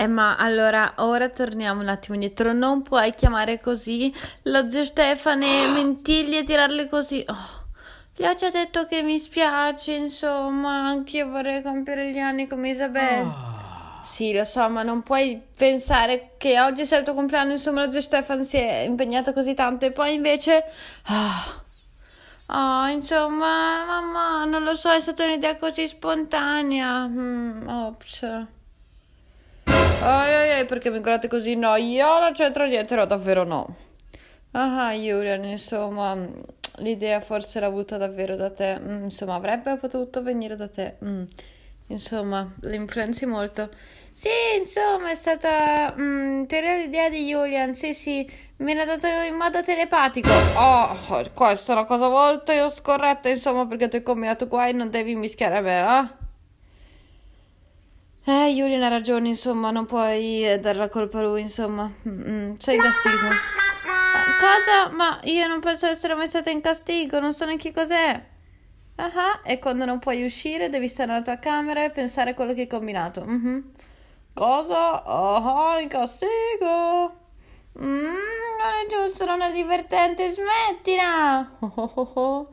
Eh, ma allora ora torniamo un attimo indietro. Non puoi chiamare così lo zio Stefano e mentirgli e tirarli così. Oh, gli ho già detto che mi spiace, insomma, anch'io vorrei compiere gli anni come Isabella. Oh. Sì, lo so, ma non puoi pensare che oggi sia il tuo compleanno, insomma, lo zio Stefano si è impegnato così tanto e poi invece... Oh. Oh, insomma, mamma, non lo so, è stata un'idea così spontanea. Mm, ops. Ai ai ai, perché mi guardate così? No, io non c'entro niente, no, davvero no. Ah, ah, Julian, insomma, l'idea forse l'ha avuta davvero da te. Mm, insomma, avrebbe potuto venire da te. Mm. Insomma, l'influenzi molto. Sì, insomma, è stata mm, teoria l'idea di Julian. Sì, sì, me l'ha dato in modo telepatico. Oh, questa è una cosa molto scorretta, insomma, perché tu hai combinato qua e non devi mischiare a me, eh? Eh, Julian ha ragione, insomma, non puoi eh, dar la colpa a lui, insomma. Mm, sei mm, in castigo. cosa? Ma io non posso essere mai stata in castigo, non so neanche cos'è. Ah, uh-huh. e quando non puoi uscire devi stare nella tua camera e pensare a quello che hai combinato. Mm-hmm. Cosa? Ah, uh-huh, ah, in castigo. Mm, non è giusto, non è divertente, smettila. Oh, oh, oh. oh.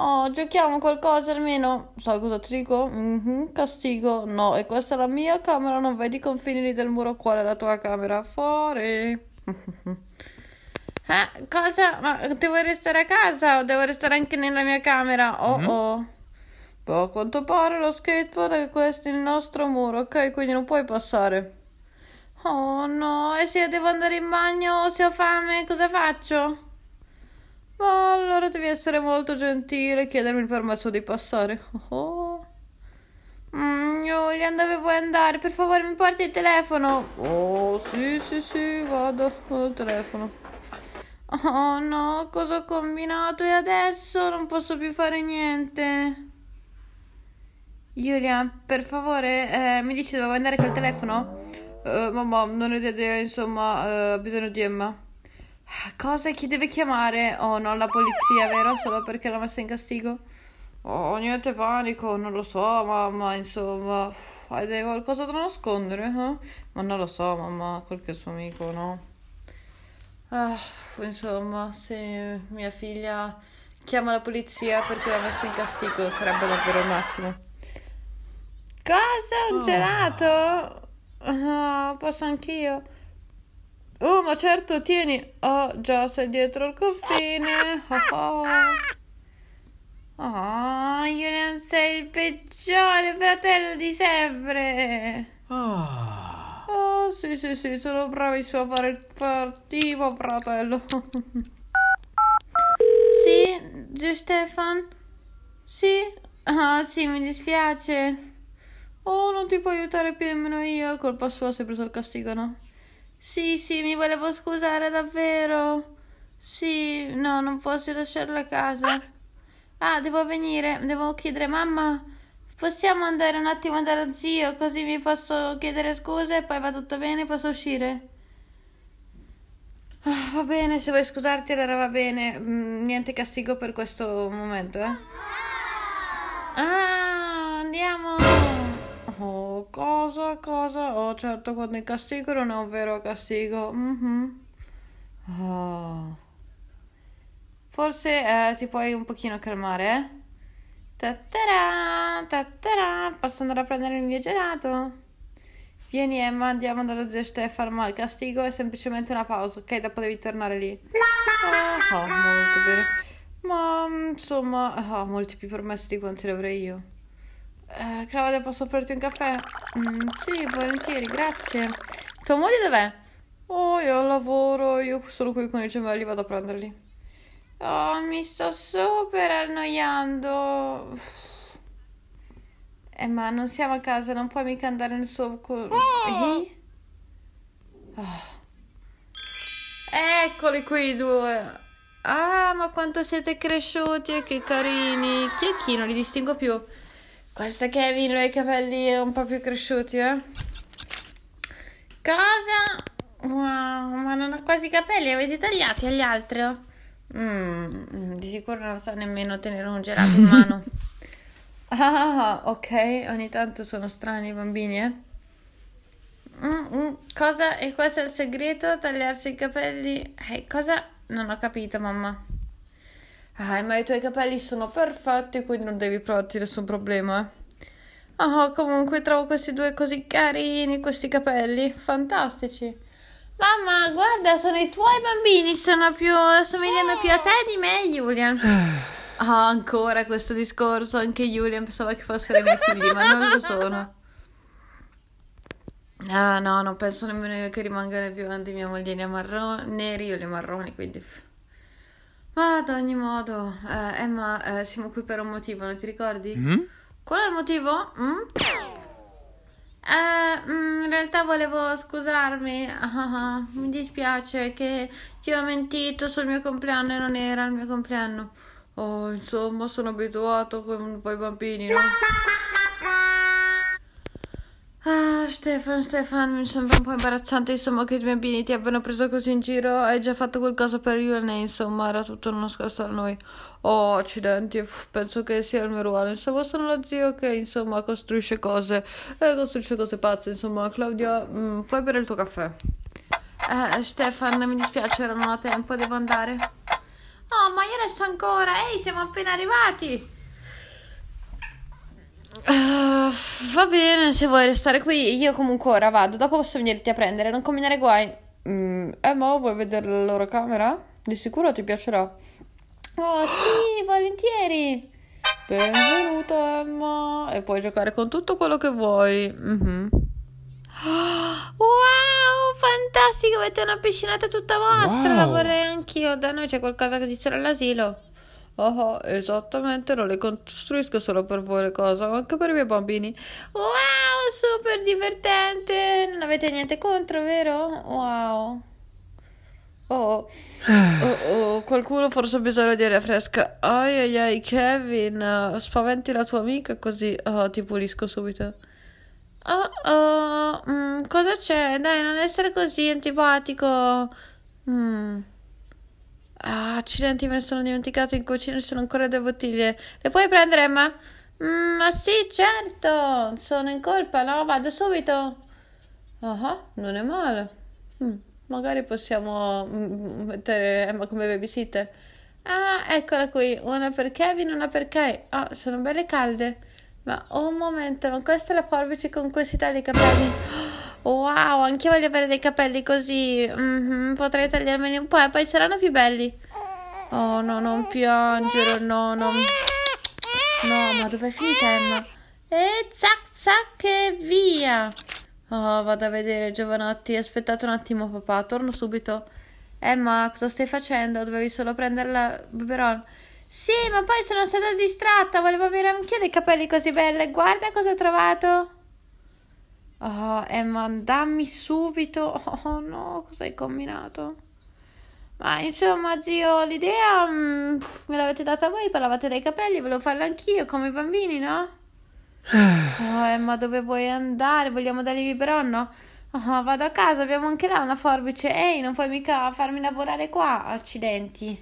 Oh, giochiamo qualcosa almeno. Sai cosa ti dico? Mm-hmm, castigo. No, e questa è la mia camera, non vedi i confini del muro qual è la tua camera? Fuori. eh, cosa? Ma devo restare a casa o devo restare anche nella mia camera? Oh mm-hmm. oh. Boh, a quanto pare lo skateboard è questo il nostro muro, ok? Quindi non puoi passare. Oh no, e se devo andare in bagno o se ho fame, cosa faccio? Ma allora devi essere molto gentile e chiedermi il permesso di passare. Oh. Mm, Julian, dove vuoi andare? Per favore, mi porti il telefono. Oh, sì, sì, sì, vado. Ho il telefono. Oh no, cosa ho combinato e adesso non posso più fare niente. Julian, per favore, eh, mi dici dove vuoi andare col telefono? Eh, mamma, non ho idea, insomma, eh, ho bisogno di Emma. Cosa? Chi deve chiamare? Oh no, la polizia, vero? Solo perché l'ha messa in castigo? Oh, niente panico, non lo so, mamma, insomma. Hai qualcosa da nascondere? Eh? Ma non lo so, mamma, qualche suo amico, no? Ah, insomma, se mia figlia chiama la polizia perché l'ha messa in castigo sarebbe davvero il massimo. Cosa? Un oh. gelato? Oh, posso anch'io? Oh, ma certo, tieni. Oh, già sei dietro il confine. Oh, oh. oh io non sei il peggiore fratello di sempre. Oh, oh sì, sì, sì, sono bravissimo a fare il cattivo fratello. sì, Stefan? Sì? Ah, sì, mi dispiace. Oh, non ti può aiutare più nemmeno io. Colpa sua, si è preso il castigo, no? Sì, sì, mi volevo scusare davvero. Sì, no, non posso lasciarla a casa. Ah, devo venire, devo chiedere mamma. Possiamo andare un attimo dallo zio così mi posso chiedere scuse e poi va tutto bene, posso uscire. Oh, va bene, se vuoi scusarti allora va bene. Mm, niente castigo per questo momento, eh. Ah, andiamo la cosa? Oh, certo, quando il castigo non è un vero castigo. Mm-hmm. Oh. Forse eh, ti puoi un pochino calmare, eh? Ta-ta-ra, ta-ta-ra. Posso andare a prendere il mio gelato? Vieni Emma, andiamo dallo zio Stefano, ma il castigo è semplicemente una pausa, ok? Dopo devi tornare lì. Oh, oh molto bene. Ma insomma, oh, molti più permessi di quanti ne avrei io. Eh, Claudia, posso offrirti un caffè? Mm, sì, volentieri, grazie. Tua moglie dov'è? Oh, io lavoro, io sono qui con i gemelli, vado a prenderli. Oh, mi sto super annoiando. Eh, ma non siamo a casa, non puoi mica andare nel suo... oh. Eh? Oh. Eccoli qui i due. Ah, ma quanto siete cresciuti e che carini. Chi è chi? Non li distingo più. Questo Kevin ha i capelli un po' più cresciuti, eh? Cosa? Wow, ma non ha quasi capelli, li avete tagliati agli altri? Mm, di sicuro non sa nemmeno tenere un gelato in mano. ah, ok, ogni tanto sono strani i bambini, eh? Mm, mm, cosa? E questo è il segreto? Tagliarsi i capelli? Eh, cosa? Non ho capito, mamma. Ah, ma i tuoi capelli sono perfetti, quindi non devi provarti nessun problema. Oh, comunque trovo questi due così carini, questi capelli, fantastici. Mamma, guarda, sono i tuoi bambini, sono più, assomigliano più a te di me, Julian. Ah, oh, ancora questo discorso, anche Julian pensava che fossero i miei figli, ma non lo sono. Ah no, non penso nemmeno io che rimangano più avanti mia moglie, ne marroni, neri, io le marroni, quindi... Ad ogni modo, eh, Emma, eh, siamo qui per un motivo, non ti ricordi? Mm? Qual è il motivo? Mm? Eh, mm, in realtà volevo scusarmi, ah, mi dispiace che ti ho mentito sul mio compleanno e non era il mio compleanno. Oh, insomma, sono abituato con voi bambini, no? Stefan, Stefan, mi sembra un po' imbarazzante, insomma, che i miei bambini ti abbiano preso così in giro. Hai già fatto qualcosa per lei, insomma, era tutto nascosto a noi. Oh, accidenti, penso che sia il mio ruolo. Insomma, sono lo zio che, insomma, costruisce cose. Eh, costruisce cose pazze, insomma. Claudia, mh, mm, puoi bere il tuo caffè? Eh, Stefan, mi dispiace, non ho tempo, devo andare. Oh, ma io resto ancora. Ehi, siamo appena arrivati! va bene, se vuoi restare qui, io comunque ora vado. Dopo posso venirti a prendere, non combinare guai. Mm, eh, ma vuoi vedere la loro camera? Di sicuro ti piacerà. Oh, sì, volentieri. Benvenuta, Emma. E puoi giocare con tutto quello che vuoi. Mm-hmm. Wow, fantastico! Avete una piscinata tutta vostra. Wow. La vorrei anch'io. Da noi c'è qualcosa che dice all'asilo. Oh, oh, esattamente, non le costruisco solo per voi le cose, ma anche per i miei bambini. Wow, super divertente! Non avete niente contro, vero? Wow. Oh, oh. oh, oh, qualcuno forse ha bisogno di aria fresca. Ai ai ai, Kevin, spaventi la tua amica così oh, ti pulisco subito. Oh oh, mm, cosa c'è? Dai, non essere così antipatico. Mm. Ah, accidenti, me ne sono dimenticato in cucina, ci sono ancora due bottiglie. Le puoi prendere, Emma? Mm, ma sì, certo, sono in colpa, no? Vado subito. Ah, non è male. Mm, magari possiamo mm, mettere Emma eh, come babysitter. Ah, eccola qui, una per Kevin, una per Kai. Oh, sono belle calde. Ma un momento, ma questa è la forbice con cui si taglia i capelli. Oh, wow, anche io voglio avere dei capelli così. Mm-hmm, potrei tagliarmeli un po' e eh, poi saranno più belli. Oh no, non piangere, no, no. No, ma è finita Emma? E eh, zac zac e via. Oh, vado a vedere, giovanotti. Aspettate un attimo, papà, torno subito. Emma, cosa stai facendo? Dovevi solo prendere la biberon. Sì, ma poi sono stata distratta. Volevo avere anch'io dei capelli così belli. Guarda cosa ho trovato. Oh, Emman, dammi subito. Oh no, cosa hai combinato? Ma insomma, zio, l'idea mm, me l'avete data voi, parlavate dai capelli, volevo farlo anch'io, come i bambini, no? Oh, Emma, dove vuoi andare? Vogliamo dargli però, no? Oh, vado a casa, abbiamo anche là una forbice. Ehi, non puoi mica farmi lavorare qua. Accidenti.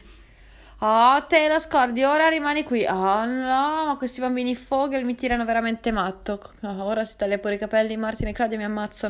Oh, te lo scordi, ora rimani qui. Oh no, ma questi bambini Fogel mi tirano veramente matto. Oh, ora si taglia pure i capelli Martin e Claudia mi ammazzano.